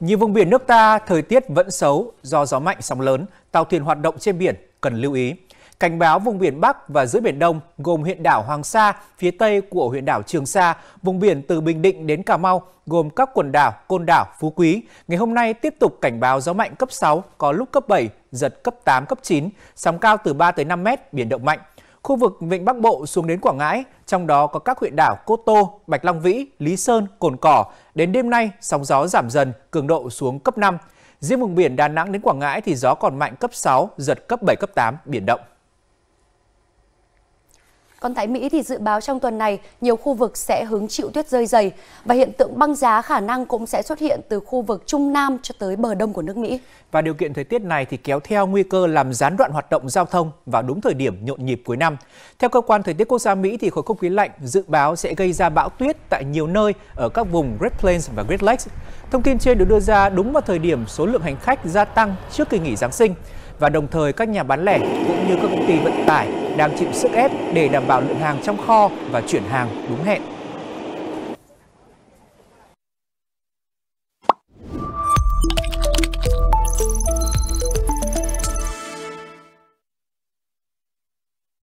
Như vùng biển nước ta, thời tiết vẫn xấu do gió mạnh sóng lớn, tàu thuyền hoạt động trên biển cần lưu ý. Cảnh báo vùng biển Bắc và giữa Biển Đông gồm huyện đảo Hoàng Sa, phía tây của huyện đảo Trường Sa, vùng biển từ Bình Định đến Cà Mau gồm các quần đảo Côn Đảo, Phú Quý. Ngày hôm nay tiếp tục cảnh báo gió mạnh cấp 6, có lúc cấp 7, giật cấp 8, cấp 9, sóng cao từ 3 tới 5 mét, biển động mạnh. Khu vực Vịnh Bắc Bộ xuống đến Quảng Ngãi, trong đó có các huyện đảo Cô Tô, Bạch Long Vĩ, Lý Sơn, Cồn Cỏ. Đến đêm nay, sóng gió giảm dần, cường độ xuống cấp 5. Riêng vùng biển Đà Nẵng đến Quảng Ngãi thì gió còn mạnh cấp 6, giật cấp 7, cấp 8, biển động. Còn tại Mỹ thì dự báo trong tuần này, nhiều khu vực sẽ hứng chịu tuyết rơi dày và hiện tượng băng giá khả năng cũng sẽ xuất hiện từ khu vực Trung Nam cho tới bờ đông của nước Mỹ. Và điều kiện thời tiết này thì kéo theo nguy cơ làm gián đoạn hoạt động giao thông vào đúng thời điểm nhộn nhịp cuối năm. Theo cơ quan thời tiết quốc gia Mỹ thì khối không khí lạnh dự báo sẽ gây ra bão tuyết tại nhiều nơi ở các vùng Great Plains và Great Lakes. Thông tin trên được đưa ra đúng vào thời điểm số lượng hành khách gia tăng trước kỳ nghỉ Giáng sinh và đồng thời các nhà bán lẻ cũng như các công ty vận tải đang chịu sức ép để đảm bảo lượng hàng trong kho và chuyển hàng đúng hẹn.